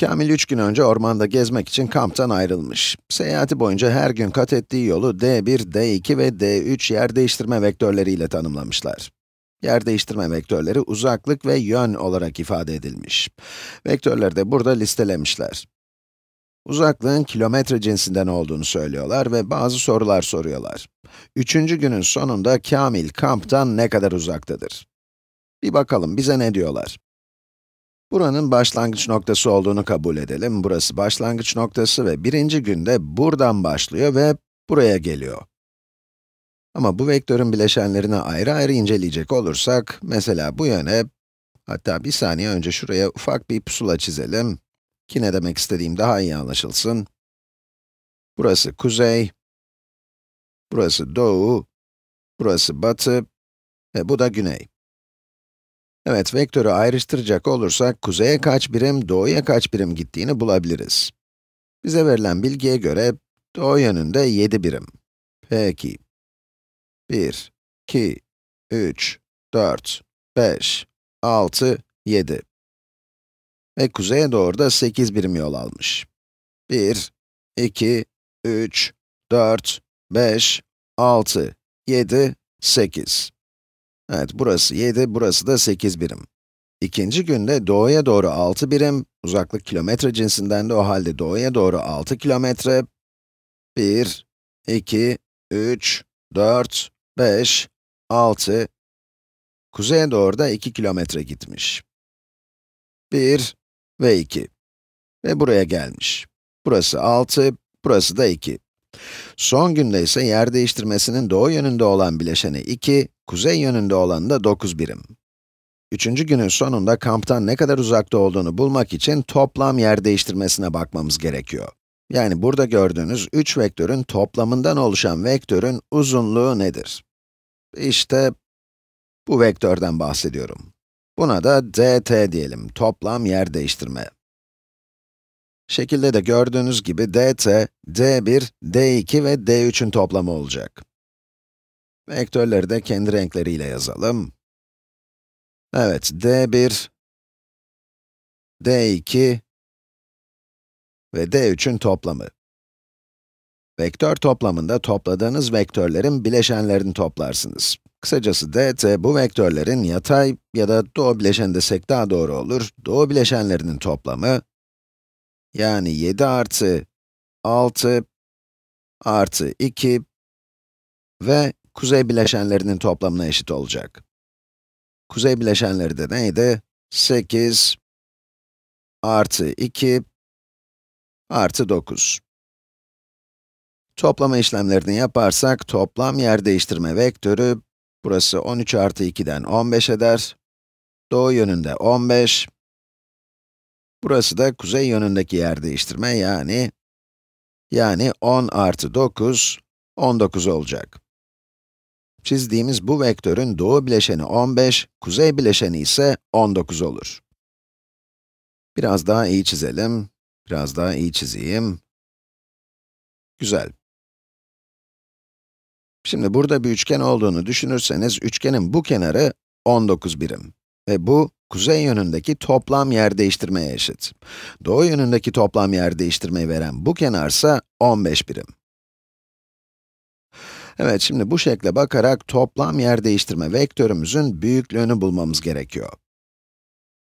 Kamil üç gün önce ormanda gezmek için kamptan ayrılmış. Seyahati boyunca her gün kat ettiği yolu d1, d2 ve d3 yer değiştirme vektörleriyle tanımlamışlar. Yer değiştirme vektörleri uzaklık ve yön olarak ifade edilmiş. Vektörleri de burada listelemişler. Uzaklığın kilometre cinsinden olduğunu söylüyorlar ve bazı sorular soruyorlar. Üçüncü günün sonunda Kamil kamptan ne kadar uzaktadır? Bir bakalım bize ne diyorlar. Buranın başlangıç noktası olduğunu kabul edelim. Burası başlangıç noktası ve birinci günde buradan başlıyor ve buraya geliyor. Ama bu vektörün bileşenlerini ayrı ayrı inceleyecek olursak, mesela bu yöne, hatta bir saniye önce şuraya ufak bir pusula çizelim ki ne demek istediğim daha iyi anlaşılsın. Burası kuzey, burası doğu, burası batı ve bu da güney. Evet, vektörü ayrıştıracak olursak, kuzeye kaç birim, doğuya kaç birim gittiğini bulabiliriz. Bize verilen bilgiye göre, doğu yönünde 7 birim. Peki. 1, 2, 3, 4, 5, 6, 7. Ve kuzeye doğru da 8 birim yol almış. 1, 2, 3, 4, 5, 6, 7, 8. Evet, burası 7, burası da 8 birim. İkinci günde doğuya doğru 6 birim, uzaklık kilometre cinsinden de o halde doğuya doğru 6 kilometre. 1, 2, 3, 4, 5, 6. Kuzeye doğru da 2 kilometre gitmiş. 1 ve 2. Ve buraya gelmiş. Burası 6, burası da 2. Son günde ise yer değiştirmesinin doğu yönünde olan bileşeni 2, kuzey yönünde olanı da 9 birim. Üçüncü günün sonunda kamptan ne kadar uzakta olduğunu bulmak için toplam yer değiştirmesine bakmamız gerekiyor. Yani burada gördüğünüz 3 vektörün toplamından oluşan vektörün uzunluğu nedir? İşte bu vektörden bahsediyorum. Buna da dt diyelim, toplam yer değiştirme. Şekilde de gördüğünüz gibi dt, d1, d2 ve d3'ün toplamı olacak. Vektörleri de kendi renkleriyle yazalım. Evet, d1, d2 ve d3'ün toplamı. Vektör toplamında topladığınız vektörlerin bileşenlerini toplarsınız. Kısacası dt bu vektörlerin yatay ya da doğu bileşen desek daha doğru olur. Doğu bileşenlerinin toplamı yani 7 artı 6 artı 2 ve kuzey bileşenlerinin toplamına eşit olacak. Kuzey bileşenleri de neydi? 8 artı 2 artı 9. Toplama işlemlerini yaparsak, toplam yer değiştirme vektörü, burası 13 artı 2'den 15 eder. Doğu yönünde 15, Burası da kuzey yönündeki yer değiştirme yani, yani 10 artı 9, 19 olacak. Çizdiğimiz bu vektörün doğu bileşeni 15, kuzey bileşeni ise 19 olur. Biraz daha iyi çizelim, biraz daha iyi çizeyim. Güzel. Şimdi burada bir üçgen olduğunu düşünürseniz, üçgenin bu kenarı 19 birim. Ve bu, kuzey yönündeki toplam yer değiştirmeye eşit. Doğu yönündeki toplam yer değiştirmeyi veren bu kenarsa 15 birim. Evet, şimdi bu şekle bakarak toplam yer değiştirme vektörümüzün büyüklüğünü bulmamız gerekiyor.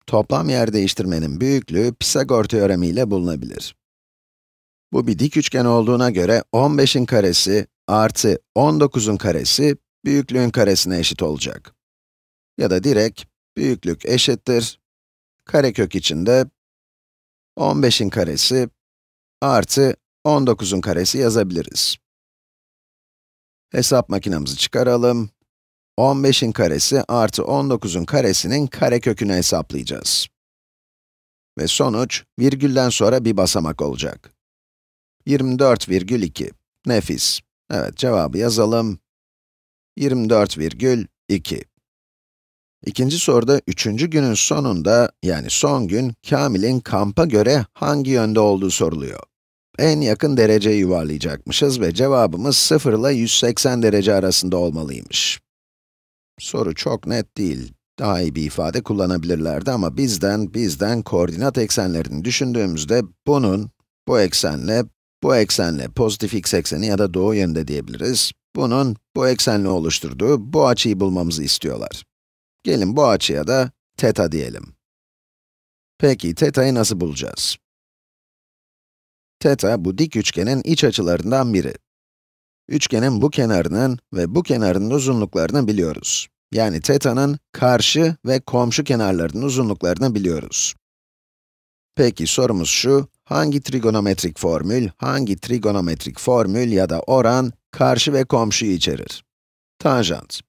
Toplam yer değiştirmenin büyüklüğü Pisagor teoremi ile bulunabilir. Bu bir dik üçgen olduğuna göre 15'in karesi artı 19'un karesi büyüklüğün karesine eşit olacak. Ya da direkt büyüklük eşittir, karekök içinde 15'in karesi artı 19'un karesi yazabiliriz. Hesap makinemizi çıkaralım. 15'in karesi artı 19'un karesinin karekökünü hesaplayacağız. Ve sonuç, virgülden sonra bir basamak olacak. 24,2. Nefis. Evet, cevabı yazalım. 24,2. İkinci soruda üçüncü günün sonunda, yani son gün, Kamil'in kampa göre hangi yönde olduğu soruluyor. En yakın dereceyi yuvarlayacakmışız ve cevabımız 0 ile 180 derece arasında olmalıymış. Soru çok net değil. Daha iyi bir ifade kullanabilirlerdi ama bizden, bizden koordinat eksenlerini düşündüğümüzde bunun, bu eksenle, bu eksenle pozitif x ekseni ya da doğu yönde diyebiliriz, bunun bu eksenle oluşturduğu bu açıyı bulmamızı istiyorlar. Gelin bu açıya da teta diyelim. Peki, teta'yı nasıl bulacağız? Teta, bu dik üçgenin iç açılarından biri. Üçgenin bu kenarının ve bu kenarının uzunluklarını biliyoruz. Yani teta'nın karşı ve komşu kenarlarının uzunluklarını biliyoruz. Peki sorumuz şu, hangi trigonometrik formül, hangi trigonometrik formül ya da oran karşı ve komşuyu içerir? Tanjant.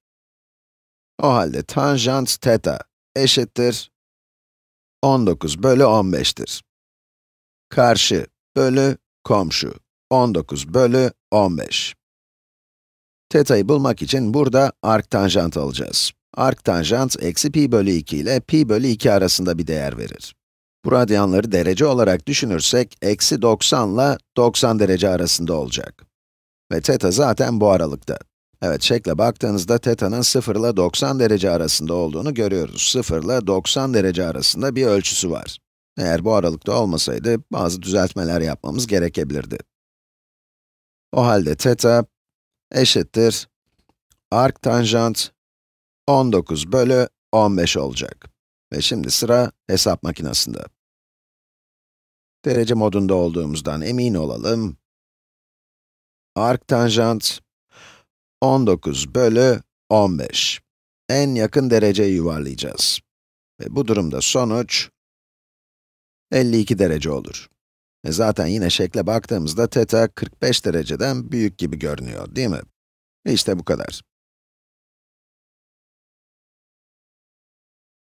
O halde tanjant teta eşittir 19 bölü 15'tir. Karşı bölü komşu 19 bölü 15. Teta'yı bulmak için burada arktanjant alacağız. Arktanjant eksi pi bölü 2 ile pi bölü 2 arasında bir değer verir. Bu radyanları derece olarak düşünürsek, eksi 90 ile 90 derece arasında olacak. Ve teta zaten bu aralıkta. Evet, şekle baktığınızda teta'nın 0 ile 90 derece arasında olduğunu görüyoruz. 0 ile 90 derece arasında bir ölçüsü var. Eğer bu aralıkta olmasaydı, bazı düzeltmeler yapmamız gerekebilirdi. O halde teta eşittir ark tanjant 19 bölü 15 olacak. Ve şimdi sıra hesap makinesinde. Derece modunda olduğumuzdan emin olalım. Ark tanjant 19 bölü 15. En yakın dereceyi yuvarlayacağız. Ve bu durumda sonuç 52 derece olur. E zaten yine şekle baktığımızda teta 45 dereceden büyük gibi görünüyor, değil mi? İşte bu kadar.